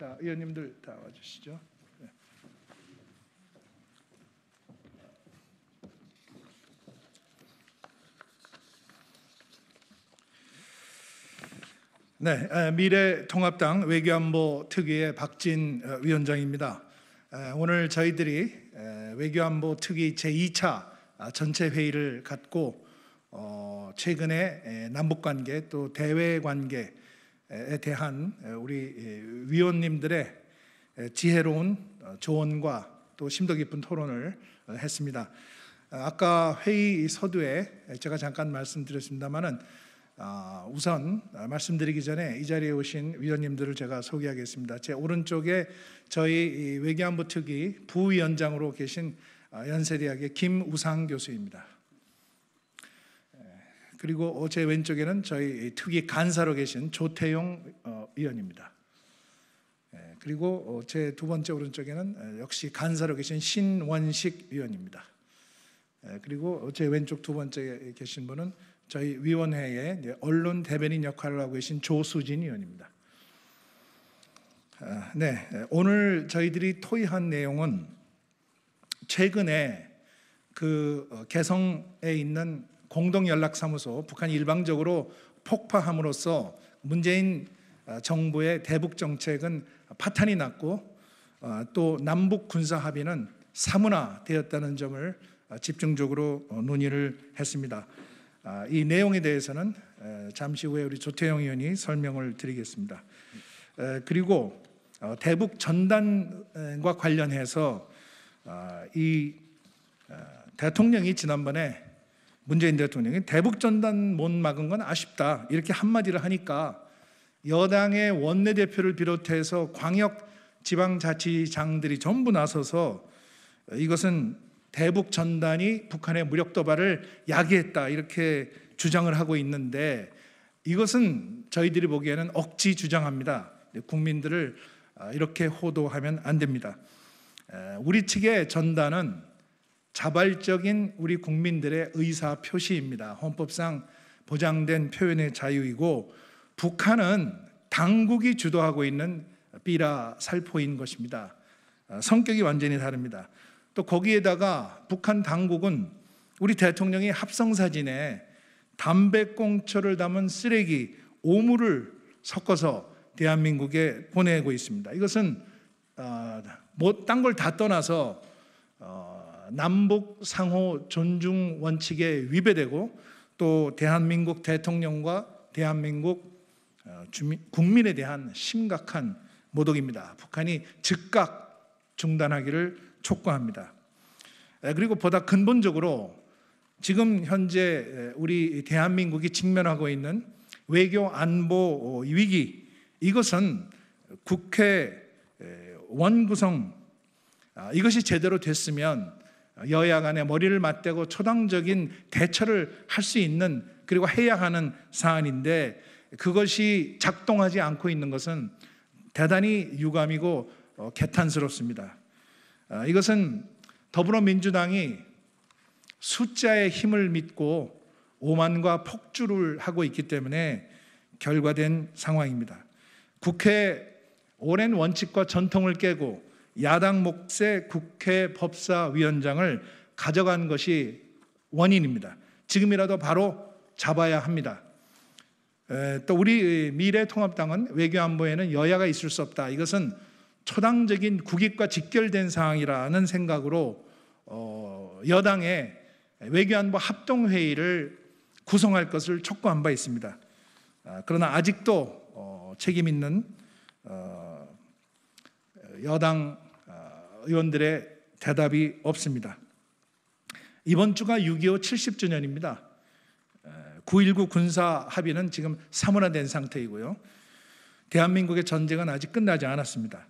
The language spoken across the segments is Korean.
자, 의원님들 다 와주시죠. 네. 네 미래통합당 외교안보 특위의 박진 어, 위원장입니다. 오늘 저희들이 외교안보 특위 제2차 아, 전체 회의를 갖고 어, 최근에 남북관계 또 대외관계 에 대한 우리 위원님들의 지혜로운 어, 조언과 또 심도 깊은 토론을 어, 했습니다. 아, 아까 회의 서두에 제가 잠깐 말씀드렸습니다만은 아, 우선 아, 말씀드리기 전에 이 자리에 오신 위원님들을 제가 소개하겠습니다. 제 오른쪽에 저희 외교안보 특위 부위원장으로 계신 연세대학의 김우상 교수입니다. 그리고 어, 제 왼쪽에는 저희 특위 간사로 계신 조태용 어, 의원입니다. 예, 그리고 어, 제두 번째 오른쪽에는 역시 간사로 계신 신원식 의원입니다. 예, 그리고 제 왼쪽 두 번째 계신 분은 저희 위원회의 언론 대변인 역할을 하고 계신 조수진 의원입니다. 아, 네, 오늘 저희들이 토의한 내용은 최근에 그 개성에 있는 공동연락사무소 북한이 일방적으로 폭파함으로써 문재인 어, 정부의 대북 정책은 파탄이 났고 어, 또 남북 군사 합의는 사문화되었다는 점을 어, 집중적으로 논의를 했습니다. 아, 이 내용에 대해서는 잠시 후에 우리 조태영 의원이 설명을 드리겠습니다. 그리고 대북 전단과 관련해서 아, 이 대통령이 지난번에 문재인 대통령이 대북 전단 못 막은 건 아쉽다 이렇게 한마디를 하니까 여당의 원내대표를 비롯해서 광역 지방자치장들이 전부 나서서 이것은 대북 전단이 북한의 무력 도발을 야기했다 이렇게 주장을 하고 있는데 이것은 저희들이 보기에는 억지 주장합니다. 국민들을 아, 이렇게 호도하면 안 됩니다. 우리 측의 전단은 자발적인 우리 국민들의 의사 표시입니다. 헌법상 보장된 표현의 자유이고 북한은 당국이 주도하고 있는 삐라 살포인 것입니다. 어, 성격이 완전히 다릅니다. 또 거기에다가 북한 당국은 우리 대통령이 합성사진에 담배꽁초를 담은 쓰레기 오물을 섞어서 대한민국에 보내고 있습니다. 이것은 아, 뭐딴걸 다 떠나서 어, 남북 상호 존중 원칙에 위배되고 또 대한민국 대통령과 대한민국 어, 주민, 국민에 대한 심각한 모독입니다. 북한이 즉각 중단하기를 촉구합니다. 그리고 보다 근본적으로 지금 현재 우리 대한민국이 직면하고 있는 외교 안보 어, 위기 이것은 국회 원구성 아, 이것이 제대로 됐으면 여야 간에 머리를 맞대고 초당적인 대처를 할 수 있는 그리고 해야 하는 사안인데 그것이 작동하지 않고 있는 것은 대단히 유감이고 어, 개탄스럽습니다. 아, 이것은 더불어민주당이 숫자의 힘을 믿고 오만과 폭주를 하고 있기 때문에 결과된 상황입니다. 국회 오랜 원칙과 전통을 깨고 야당 목세 국회 법사위원장을 가져간 것이 원인입니다. 지금이라도 바로 잡아야 합니다. 또 우리 미래통합당은 외교안보에는 여야가 있을 수 없다. 이것은 초당적인 국익과 직결된 사항이라는 생각으로 어, 여당의 외교안보 합동회의를 구성할 것을 촉구한 바 있습니다. 아, 그러나 아직도 어, 책임 있는 어, 여당 의원들의 대답이 없습니다. 이번 주가 6.25 70주년입니다. 9.19 군사 합의는 지금 사문화된 상태이고요. 대한민국의 전쟁은 아직 끝나지 않았습니다.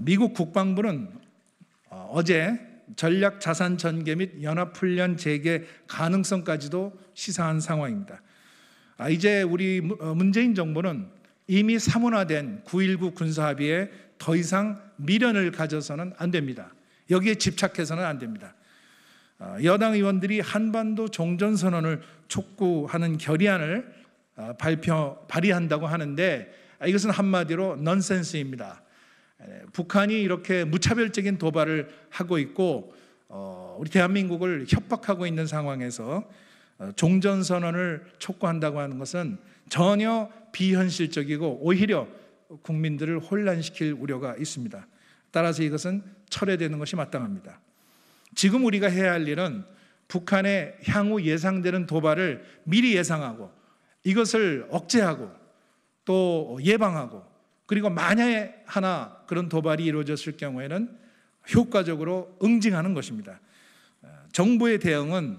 미국 국방부는 어, 어제 전략 자산 전개 및 연합훈련 재개 가능성까지도 시사한 상황입니다. 아, 이제 우리 어, 문재인 정부는 이미 사문화된 9.19 군사합의에 더 이상 미련을 가져서는 안 됩니다. 여기에 집착해서는 안 됩니다. 어, 여당 의원들이 한반도 종전선언을 촉구하는 결의안을 어, 발표, 발의한다고 하는데 아, 이것은 한마디로 넌센스입니다. 북한이 이렇게 무차별적인 도발을 하고 있고 어, 우리 대한민국을 협박하고 있는 상황에서 종전선언을 촉구한다고 하는 것은 전혀 비현실적이고 오히려 국민들을 혼란시킬 우려가 있습니다. 따라서 이것은 철회되는 것이 마땅합니다. 지금 우리가 해야 할 일은 북한의 향후 예상되는 도발을 미리 예상하고 이것을 억제하고 또 예방하고 그리고 만약에 하나 그런 도발이 이루어졌을 경우에는 효과적으로 응징하는 것입니다. 정부의 대응은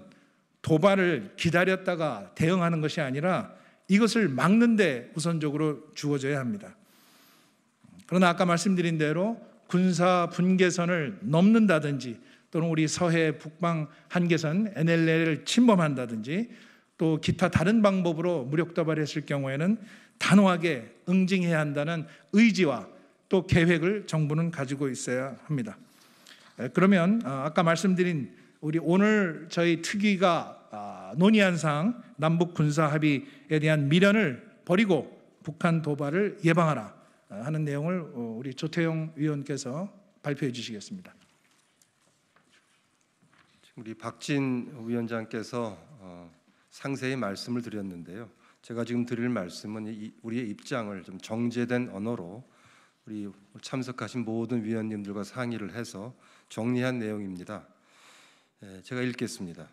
도발을 기다렸다가 대응하는 것이 아니라 이것을 막는데 우선적으로 주어져야 합니다. 그러나 아까 말씀드린 대로 군사 분계선을 넘는다든지 또는 우리 서해 북방 한계선 NLL을 침범한다든지 또 기타 다른 방법으로 무력 도발했을 경우에는 단호하게 응징해야 한다는 의지와 또 계획을 정부는 가지고 있어야 합니다. 그러면 어, 아까 말씀드린 우리 오늘 저희 특위가 아, 논의한 사항 남북 군사 합의에 대한 미련을 버리고 북한 도발을 예방하라 아, 하는 내용을 어, 우리 조태용 위원께서 발표해 주시겠습니다. 우리 박진 위원장께서 어, 상세히 말씀을 드렸는데요. 제가 지금 드릴 말씀은 우리의 입장을 좀 정제된 언어로 우리 참석하신 모든 위원님들과 상의를 해서 정리한 내용입니다. 예, 제가 읽겠습니다.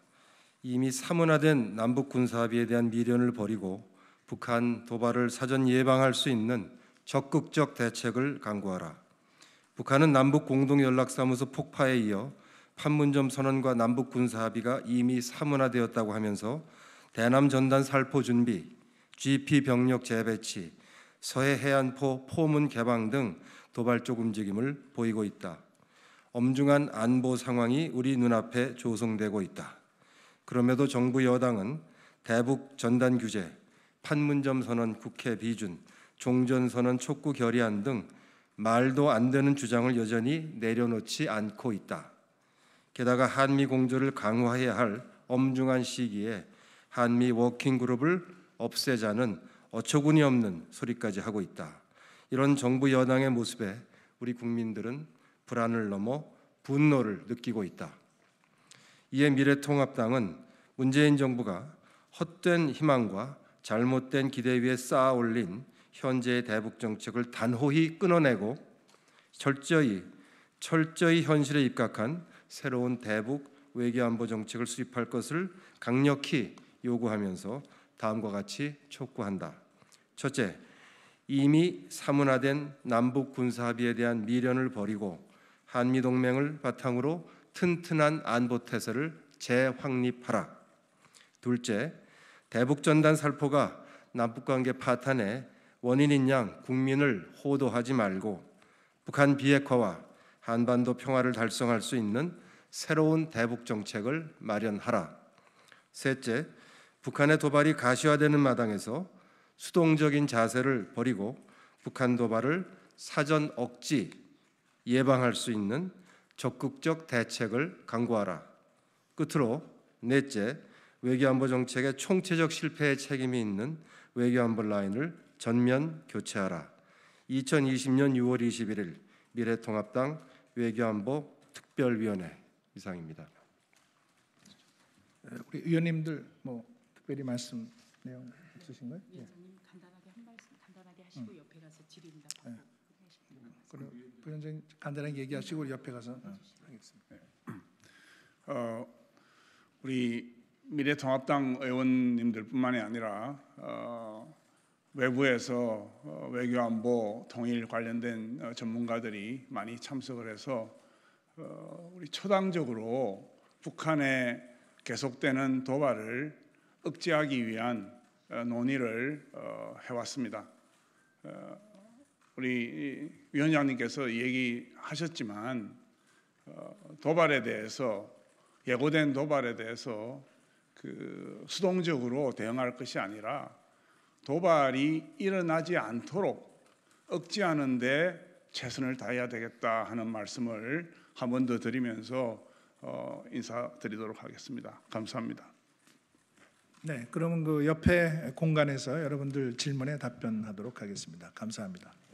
이미 사문화된 남북 군사합의에 대한 미련을 버리고 북한 도발을 사전 예방할 수 있는 적극적 대책을 강구하라. 북한은 남북 공동 연락사무소 폭파에 이어 판문점 선언과 남북 군사합의가 이미 사문화되었다고 하면서 대남 전단 살포 준비, GP 병력 재배치, 서해 해안포 포문 개방 등 도발적 움직임을 보이고 있다. 엄중한 안보 상황이 우리 눈앞에 조성되고 있다. 그럼에도 정부 여당은 대북 전단 규제, 판문점 선언 국회 비준, 종전 선언 촉구 결의안 등 말도 안 되는 주장을 여전히 내려놓지 않고 있다. 게다가 한미 공조를 강화해야 할 엄중한 시기에 한미 워킹 그룹을 없애자는 어처구니 없는 소리까지 하고 있다. 이런 정부 여당의 모습에 우리 국민들은 불안을 넘어 분노를 느끼고 있다. 이에 미래통합당은 문재인 정부가 헛된 희망과 잘못된 기대 위에 쌓아 올린 현재의 대북 정책을 단호히 끊어내고 철저히 철저히 현실에 입각한 새로운 대북 외교안보 정책을 수립할 것을 강력히 요구하면서 다음과 같이 촉구한다. 첫째, 이미 사문화된 남북 군사합의에 대한 미련을 버리고 한미 동맹을 바탕으로 튼튼한 안보 태세를 재확립하라. 둘째, 대북 전단 살포가 남북 관계 파탄의 원인인 양 국민을 호도하지 말고 북한 비핵화와 한반도 평화를 달성할 수 있는 새로운 대북 정책을 마련하라. 셋째, 북한의 도발이 가시화되는 마당에서 수동적인 자세를 버리고 북한 도발을 사전 억지 예방할 수 있는 적극적 대책을 강구하라. 끝으로 넷째, 외교안보 정책의 총체적 실패의 책임이 있는 외교안보 라인을 전면 교체하라. 2020년 6월 21일 미래통합당 외교안보 특별위원회 이상입니다. 네, 우리 위원님들 뭐 특별히 말씀 내용 있으신가요? 예, 예. 간단하게 한 말씀 간단하게 하시고 음. 옆에 가서 질의응답. 네. 그럼 부위원장님 간단하게 얘기하시고 우리 옆에 가서 네. 하겠습니다. 네. 어, 우리 미래통합당 의원님들뿐만이 아니라 어, 외부에서 어, 외교안보 통일 관련된 어, 전문가들이 많이 참석을 해서 어, 우리 초당적으로 북한의 계속되는 도발을 억제하기 위한 논의를 해왔습니다. 우리 위원장님께서 얘기하셨지만 어, 도발에 대해서 예고된 도발에 대해서 그 수동적으로 대응할 것이 아니라 도발이 일어나지 않도록 억지하는데 최선을 다해야 되겠다 하는 말씀을 한 번 더 드리면서 어, 인사드리도록 하겠습니다. 감사합니다. 네, 그러면 그 옆에 공간에서 여러분들 질문에 답변하도록 하겠습니다. 감사합니다.